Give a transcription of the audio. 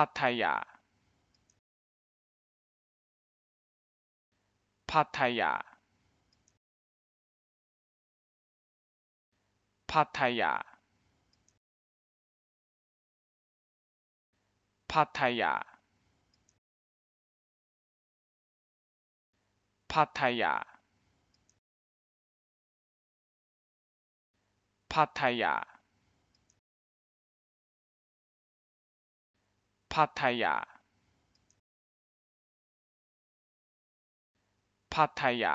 พัทยา พัทยา พัทยา พัทยา พัทยา พัทยาพัทยาพัทยา